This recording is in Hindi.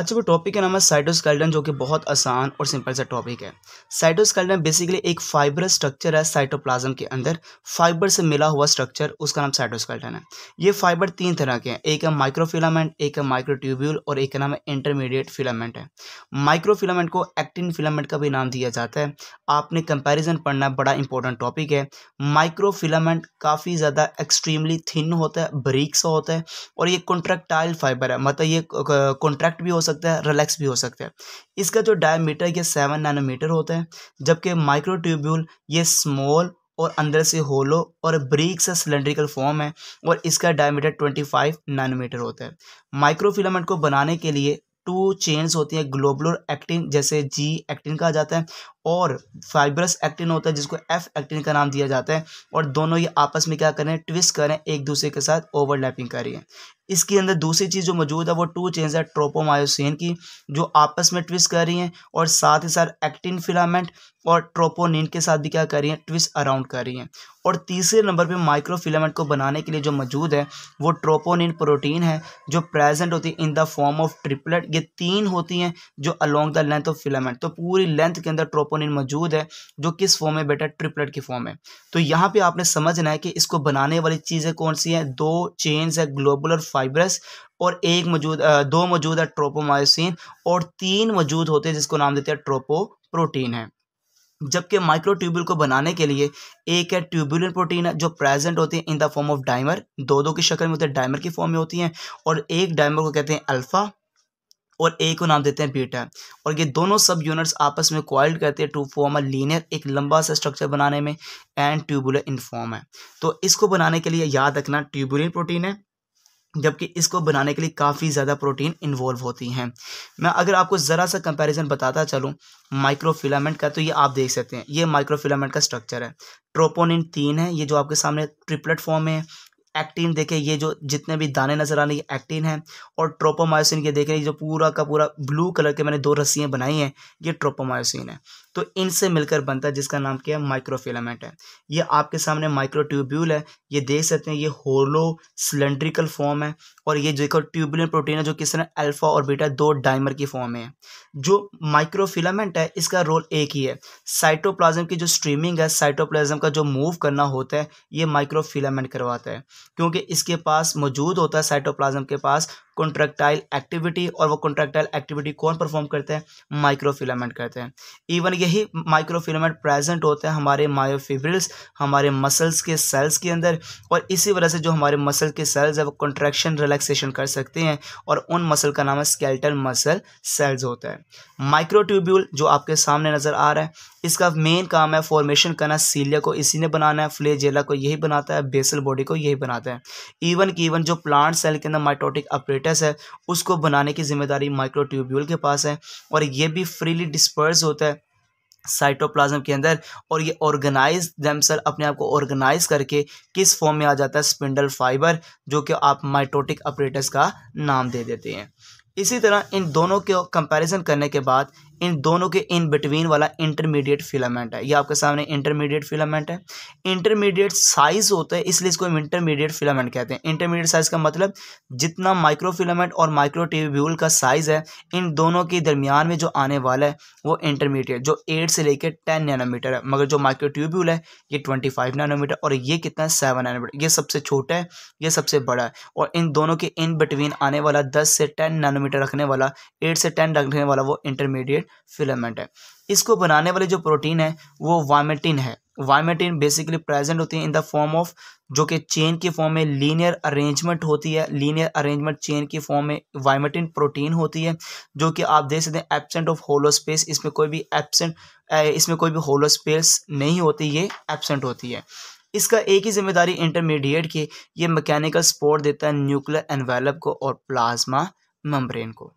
अच्छा वो टॉपिक का नाम है साइटोस्केल्टन जो कि बहुत आसान और सिंपल सा टॉपिक है साइटोस्कल्डन बेसिकली एक फाइबर स्ट्रक्चर है साइटोप्लाज्म के अंदर फाइबर से मिला हुआ स्ट्रक्चर उसका नाम साइटोस्केल्टन है ये फाइबर तीन तरह के हैं एक है माइक्रोफिलामेंट एक है माइक्रोट्यूब्यूल और एक का नाम है इंटरमीडिएट फिलामेंट है माइक्रोफिलामेंट को एक्टिन फिलामेंट का भी नाम दिया जाता है आपने कंपेरिजन पढ़ना बड़ा इंपॉर्टेंट टॉपिक है माइक्रोफिलामेंट काफ़ी ज़्यादा एक्सट्रीमली थिन होता है बरीक सा होता है और ये कॉन्ट्रैक्टाइल फाइबर है मतलब ये कॉन्ट्रैक्ट भी हो सकता सकता है रिलैक्स भी हो सकता है इसका जो डायमीटर ये सेवन नैनोमीटर होता है जबकि माइक्रोट्यूब्यूल ये स्मॉल और अंदर से होलो और ब्रीक सा सिलेंड्रिकल फॉर्म है और इसका डायमीटर 25 नैनोमीटर होता है माइक्रोफिलामेंट को बनाने के लिए टू चेन्स होती हैं ग्लोबुलर एक्टिन जैसे जी एक्टिन कहा जाता है और फाइब्रस एक्टिन होता है जिसको एफ एक्टिन का नाम दिया जाता है और दोनों ये आपस में क्या करें ट्विस्ट करें एक दूसरे के साथ ओवरलैपिंग करें इसके अंदर दूसरी चीज़ जो मौजूद है वो टू चेंज है ट्रोपोमायोसिन की जो आपस में ट्विस्ट कर रही हैं और साथ ही साथ एक्टिन फिलामेंट और ट्रोपोनिन के साथ भी क्या कर रही हैं ट्विस्ट अराउंड कर रही हैं और तीसरे नंबर पे माइक्रोफिलामेंट को बनाने के लिए जो मौजूद है वो ट्रोपोनिन प्रोटीन है जो प्रेजेंट होती है in the form of triplet ये तीन होती हैं जो along the length of filament तो पूरी लेंथ के अंदर ट्रोपो ट्रोपोनिन मौजूद है जो किस फॉर्म में बेटा ट्रिपलेट की फॉर्म है तो यहाँ पे आपने समझना है कि इसको बनाने वाली चीज़ें कौन सी हैं दो चेन्स है ग्लोबुलर फाइब्रस और एक मौजूद दो मौजूद है ट्रोपोमायोसिन और तीन मौजूद होते हैं जिसको नाम देते हैं ट्रोपो प्रोटीन है जबकि माइक्रोट्यूबुल को बनाने के लिए एक है ट्यूबुलिन प्रोटीन है जो प्रेजेंट होती है in the form of dimer दो दो की शक्ल में होते हैं डायमर की फॉर्म में होती हैं और एक डायमर को कहते हैं अल्फा और ए को नाम देते हैं बीटा और ये दोनों सब यूनिट्स आपस में क्वाल करते हैं टू फॉर्म अ लीनियर एक लंबा सा स्ट्रक्चर बनाने में एंड ट्यूबुलर इन फॉर्म है तो इसको बनाने के लिए याद रखना ट्यूबुलिन प्रोटीन है जबकि इसको बनाने के लिए काफ़ी ज़्यादा प्रोटीन इन्वॉल्व होती हैं मैं अगर आपको ज़रा सा कंपैरिजन बताता चलूँ माइक्रोफिलामेंट का तो ये आप देख सकते हैं ये माइक्रोफिलामेंट का स्ट्रक्चर है ट्रोपोनिन तीन है ये जो आपके सामने ट्रिपलेट फॉर्म में है एक्टिन देखें ये जो जितने भी दाने नज़र आने ये एक्टिन है और ट्रोपोमायोसिन के देखें जो पूरा का पूरा ब्लू कलर के मैंने दो रस्सियाँ बनाई हैं ये ट्रोपोमायोसिन है तो इनसे मिलकर बनता है जिसका नाम क्या है माइक्रोफिलामेंट है ये आपके सामने माइक्रोट्यूब्यूल है ये देख सकते हैं ये होलो सिलेंड्रिकल फॉर्म है और ये देखो ट्यूब्यूल प्रोटीन है जो किस तरह अल्फा और बीटा दो डाइमर की फॉर्म है जो माइक्रोफिलामेंट है इसका रोल एक ही है साइटोप्लाज्म की जो स्ट्रीमिंग है साइटोप्लाज्म का जो मूव करना होता है ये माइक्रोफिलामेंट करवाता है क्योंकि इसके पास मौजूद होता है साइटोप्लाज्म के पास कॉन्ट्रैक्टाइल एक्टिविटी और वो कॉन्ट्रैक्टाइल एक्टिविटी कौन परफॉर्म करते हैं माइक्रोफिलामेंट करते हैं इवन यही माइक्रोफिलामेंट प्रेजेंट होते हैं हमारे मायोफिब्रिल्स हमारे मसल्स के सेल्स के अंदर और इसी वजह से जो हमारे मसल के सेल्स है वो कॉन्ट्रैक्शन रिलैक्सेशन कर सकते हैं और उन मसल का नाम है स्केल्टल मसल सेल्स होता है माइक्रोट्यूब्यूल जो आपके सामने नज़र आ रहा है इसका मेन काम है फॉर्मेशन करना सीलिया को इसी ने बनाना है फ्लेजेला को यही बनाता है बेसल बॉडी को यही बनाते हैं इवन की इवन जो प्लांट सेल के अंदर माइटोटिक अप्रेटस है उसको बनाने की जिम्मेदारी माइक्रोट्यूब्यूल के पास है और ये भी फ्रीली डिस्पर्स होता है साइटोप्लाज्म के अंदर और ये ऑर्गेनाइज दमसल अपने आप को ऑर्गेनाइज करके किस फॉर्म में आ जाता है स्पिंडल फाइबर जो कि आप माइटोटिक अप्रेटस का नाम दे देते हैं इसी तरह इन दोनों के कंपैरिजन करने के बाद इन दोनों के इन बिटवीन वाला इंटरमीडिएट फिलामेंट है ये आपके सामने इंटरमीडिएट फिलामेंट है इंटरमीडिएट साइज होता है इसलिए इसको हम इंटरमीडिएट फिलामेंट कहते हैं इंटरमीडिएट साइज का मतलब जितना माइक्रो फिलामेंट और माइक्रो ट्यूब्यूल का साइज है इन दोनों के दरमियान में जो आने वाला है वो इंटरमीडिएट जो एट से लेकर टेन नैनोमीटर है मगर जो माइक्रो ट्यूब्यूल है ये ट्वेंटी फाइव नैनोमीटर और ये कितना है सेवन नैनोमीटर ये सबसे छोटा है ये सबसे बड़ा है और इन दोनों के इन बिटवीन आने वाला दस से टेन नैनोमीटर रखने वाला एट से टेन रखने वाला वो इंटरमीडिएट फिलामेंट है इसको बनाने वाले जो प्रोटीन है वो वामेटिन है वायमेटिन बेसिकली प्रेजेंट होती है इन द फॉर्म ऑफ जो कि चेन के फॉर्म में लीनियर अरेंजमेंट होती है लीनियर अरेंजमेंट चेन के फॉर्म में वायमेटिन प्रोटीन होती है जो कि आप देख सकते हैं एबसेंट ऑफ होलो स्पेस इसमें कोई भी एबसेंट इसमें कोई भी होलो स्पेस नहीं होती ये एबसेंट होती है इसका एक ही जिम्मेदारी इंटरमीडिएट की ये मैकेनिकल सपोर्ट देता है न्यूक्लियर एनवेलप को और प्लाज्मा मम्ब्रेन को